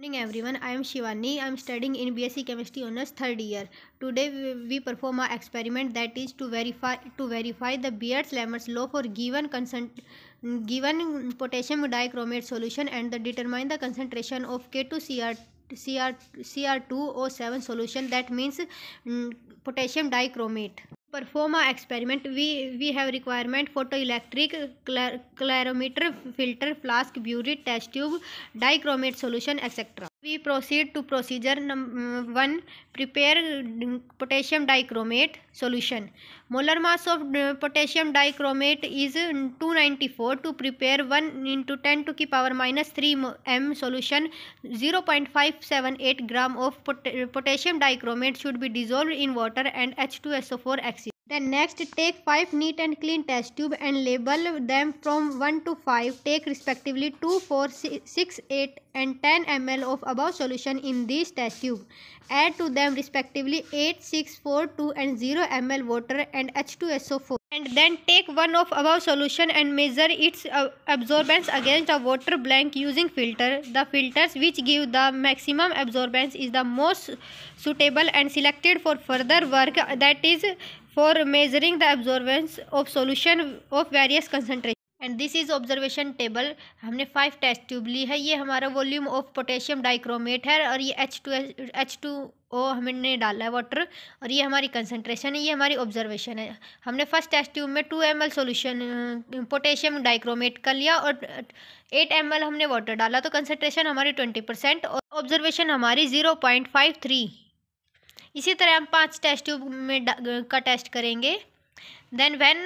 morning everyone i am shivani i am studying in bsc chemistry honors third year today we, we perform a experiment that is to verify to verify the beards lemmer's law for given consent given potassium dichromate solution and the determine the concentration of k2cr CR, CR2O7 solution that means mm, potassium dichromate perform a experiment we we have requirement photoelectric colorimeter filter flask burette test tube dichromate solution etcetera We proceed to procedure number mm, 1. Prepare potassium dichromate solution. Molar mass of potassium dichromate is 294. To prepare 1 into 10 to the power minus 3 m solution 0.578 gram of pot potassium dichromate should be dissolved in water and H2SO4 axis. Then next take 5 neat and clean test tube and label them from 1 to 5. Take respectively 2, 4, 6, 8 and 10 ml of above solution in these test tube. Add to them respectively 8, 6, 4, 2 and 0 ml water and H2SO4. And then take one of above solution and measure its uh, absorbance against a water blank using filter. The filters which give the maximum absorbance is the most suitable and selected for further work that is for measuring the absorbance of solution of various concentration and this is observation table हमने five test tube ली है ये हमारा volume of potassium dichromate है और ये H two H two O हमने डाला है वाटर और ये हमारी कंसनट्रेशन है ये हमारी ऑब्जर्वेशन है हमने फर्स्ट टेस्ट ट्यूब में two M L solution potassium dichromate का लिया और एट एम एल हमने वाटर डाला तो कंसनट्रेशन हमारी ट्वेंटी परसेंट और ऑब्जर्वेशन हमारी ज़ीरो पॉइंट फाइव थ्री इसी तरह हम पांच टेस्ट ट्यूब में का टेस्ट करेंगे then when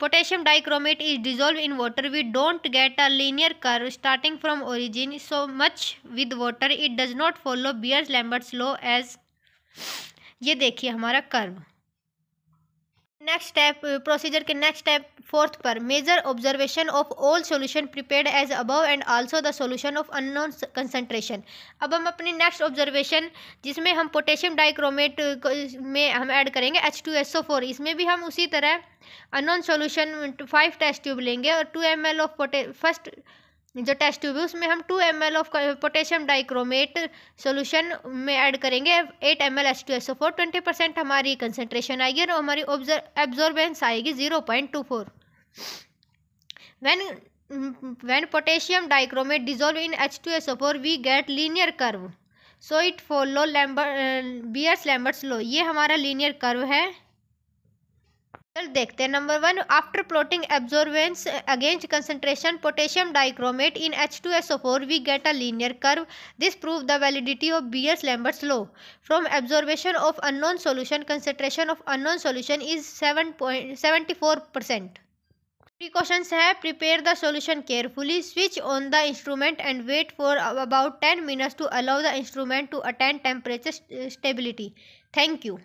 potassium dichromate is dissolve in water we don't get a linear curve starting from origin so much with water it does not follow Beer's Lambert's law as ये देखिए हमारा curve next step procedure के next step fourth पर measure observation of all solution prepared as above and also the solution of unknown concentration अब हम अपनी next observation जिसमें हम पोटेशियम uh, डाइक्रोमेट में हम ऐड करेंगे H two S O four इसमें भी हम उसी तरह unknown solution five test tube लेंगे और टू एम एल ऑफ पोटे फर्स्ट जो टेस्ट ट्यूब है उसमें हम two M L of potassium dichromate solution में ऐड करेंगे eight M L H two S O four twenty percent हमारी कंसनट्रेशन आएगी और हमारी एब्जॉर्बेंस आएगी ज़ीरो पॉइंट टू फोर वैन वैन dissolve in H two S H2SO4 we get linear curve so it follow Lambert uh, Beer's Lambert's law ये हमारा linear curve है चल देखते हैं number one after plotting absorbance against concentration potassium dichromate in H two S four we get a linear curve this prove the validity of S Lambert's law from absorption of unknown solution concentration of unknown solution is seven point seventy four percent precautions है prepare the solution carefully switch on the instrument and wait for about ten minutes to allow the instrument to attend temperature stability thank you